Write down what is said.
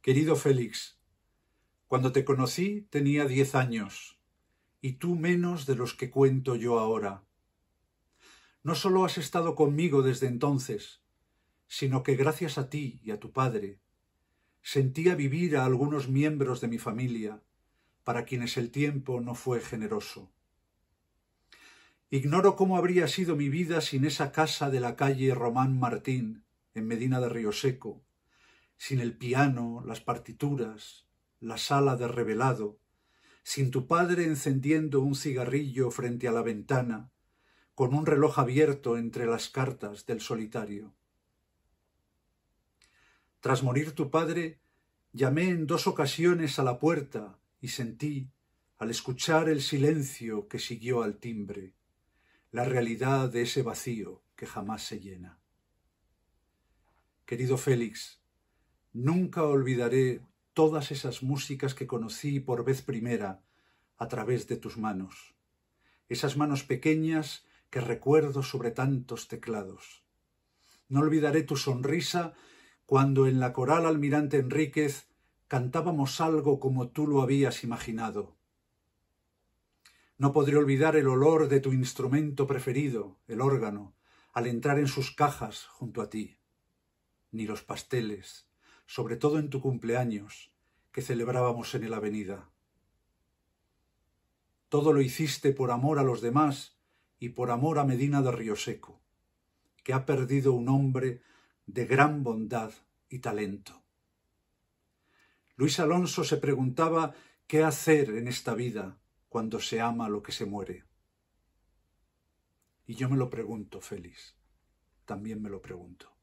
Querido Félix, cuando te conocí tenía diez años, y tú menos de los que cuento yo ahora. No solo has estado conmigo desde entonces, sino que gracias a ti y a tu padre, sentía vivir a algunos miembros de mi familia, para quienes el tiempo no fue generoso. Ignoro cómo habría sido mi vida sin esa casa de la calle Román Martín, en Medina de Río Seco, sin el piano, las partituras, la sala de revelado, sin tu padre encendiendo un cigarrillo frente a la ventana, con un reloj abierto entre las cartas del solitario. Tras morir tu padre, llamé en dos ocasiones a la puerta y sentí, al escuchar el silencio que siguió al timbre, la realidad de ese vacío que jamás se llena. Querido Félix, Nunca olvidaré todas esas músicas que conocí por vez primera a través de tus manos, esas manos pequeñas que recuerdo sobre tantos teclados. No olvidaré tu sonrisa cuando en la coral Almirante Enríquez cantábamos algo como tú lo habías imaginado. No podré olvidar el olor de tu instrumento preferido, el órgano, al entrar en sus cajas junto a ti, ni los pasteles, sobre todo en tu cumpleaños, que celebrábamos en el avenida. Todo lo hiciste por amor a los demás y por amor a Medina de Rioseco, que ha perdido un hombre de gran bondad y talento. Luis Alonso se preguntaba qué hacer en esta vida cuando se ama lo que se muere. Y yo me lo pregunto, Félix, también me lo pregunto.